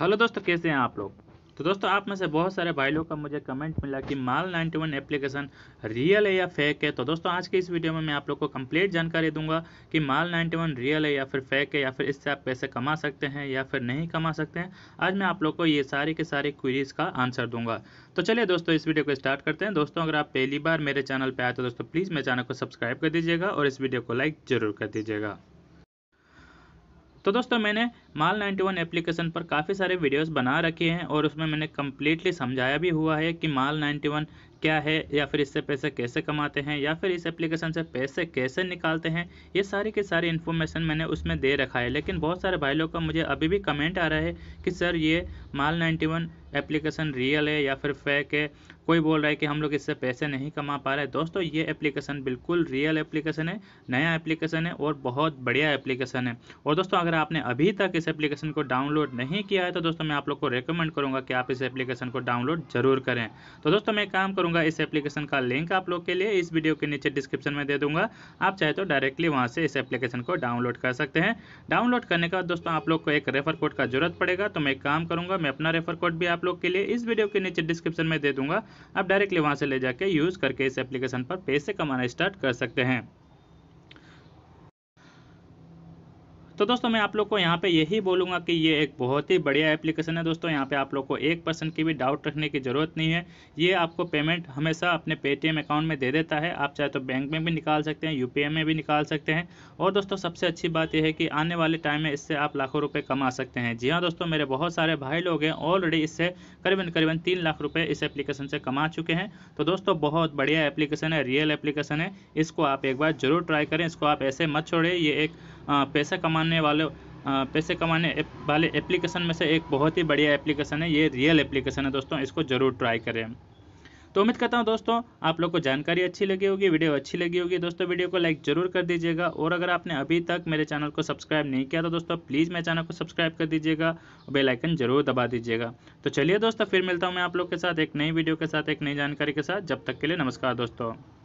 hello दोस्तों कैसे हैं आप लोग तो दोस्तों आप में से बहुत सारे भाई लोग का मुझे कमेंट मिला कि माल 91 एप्लीकेशन रियल है या फेक है तो दोस्तों आज के इस वीडियो में मैं आप लोग को कंप्लीट जानकारी दूंगा कि माल 91 रियल है या फिर फेक है या फिर इससे आप पैसे कमा सकते हैं या फिर नहीं कमा सकते हैं आज मैं आप लोग को ये सारी के सारी क्वीरीज का आंसर दूंगा तो चलिए दोस्तों इस वीडियो को स्टार्ट करते हैं दोस्तों अगर आप पहली बार मेरे चैनल पर आए तो दोस्तों प्लीज़ मेरे चैनल को सब्सक्राइब कर दीजिएगा और इस वीडियो को लाइक ज़रूर कर दीजिएगा तो दोस्तों मैंने माल 91 एप्लीकेशन पर काफ़ी सारे वीडियोस बना रखे हैं और उसमें मैंने कम्प्लीटली समझाया भी हुआ है कि माल 91 क्या है या फिर इससे पैसे कैसे कमाते हैं या फिर इस एप्लीकेशन से पैसे कैसे निकालते हैं ये सारी की सारी इन्फॉर्मेशन मैंने उसमें दे रखा है लेकिन बहुत सारे भाई लोग का मुझे अभी भी कमेंट आ रहा है कि सर ये माल नाइन्टी एप्लीकेशन रियल है या फिर फेक है कोई बोल रहा है कि हम लोग इससे पैसे नहीं कमा पा रहे दोस्तों ये एप्लीकेशन बिल्कुल रियल एप्लीकेशन है नया एप्लीकेशन है और बहुत बढ़िया एप्लीकेशन है और दोस्तों अगर आपने अभी तक इस इस एप्लीकेशन को डाउनलोड नहीं किया है तो दोस्तों मैं आप लोग को रिकमेंड करूँगा कि आप इस एप्लीकेशन को डाउनलोड जरूर करें तो दोस्तों मैं काम करूँगा इस एप्लीकेशन का लिंक आप लोग के लिए इस वीडियो के नीचे डिस्क्रिप्शन में दे दूंगा आप चाहे तो डायरेक्टली वहाँ से इस एप्लीकेशन को डाउनलोड कर सकते हैं डाउनलोड करने के बाद दोस्तों आप लोग को एक रेफर कोड का जरूरत पड़ेगा तो मैं काम करूँगा मैं अपना रेफर कोड भी आप लोग के लिए इस वीडियो के नीचे डिस्क्रिप्शन में दे दूंगा आप डायरेक्टली वहाँ से ले जाके यूज़ करके इस एप्लीकेशन पर पैसे कमाना स्टार्ट कर सकते हैं तो दोस्तों मैं आप लोग को यहाँ पे यही बोलूँगा कि ये एक बहुत ही बढ़िया एप्लीकेशन है दोस्तों यहाँ पे आप लोग को एक परसेंट की भी डाउट रखने की ज़रूरत नहीं है ये आपको पेमेंट हमेशा अपने पेटीएम अकाउंट में दे देता है आप चाहे तो बैंक में भी निकाल सकते हैं यू में भी निकाल सकते हैं और दोस्तों सबसे अच्छी बात यह है कि आने वाले टाइम में इससे आप लाखों रुपये कमा सकते हैं जी हाँ दोस्तों मेरे बहुत सारे भाई लोग हैं ऑलरेडी इससे करीबन करीबन तीन लाख रुपये इस एप्लीकेशन से कमा चुके हैं तो दोस्तों बहुत बढ़िया एप्लीकेशन है रियल एप्लीकेशन है इसको आप एक बार जरूर ट्राई करें इसको आप ऐसे मत छोड़ें ये एक पैसा कमाने वाले पैसे कमाने वाले एप्लीकेशन में से एक बहुत ही बढ़िया एप्लीकेशन है ये रियल एप्लीकेशन है दोस्तों इसको ज़रूर ट्राई करें तो उम्मीद करता हूँ दोस्तों आप लोग को जानकारी अच्छी लगी होगी वीडियो अच्छी लगी होगी दोस्तों वीडियो को लाइक जरूर कर दीजिएगा और अगर आपने अभी तक मेरे चैनल को सब्सक्राइब नहीं किया तो दोस्तों प्लीज़ मेरे चैनल को सब्सक्राइब कर दीजिएगा और बेल आइकन जरूर दबा दीजिएगा तो चलिए दोस्तों फिर मिलता हूँ मैं आप लोग के साथ एक नई वीडियो के साथ एक नई जानकारी के साथ जब तक के लिए नमस्कार दोस्तों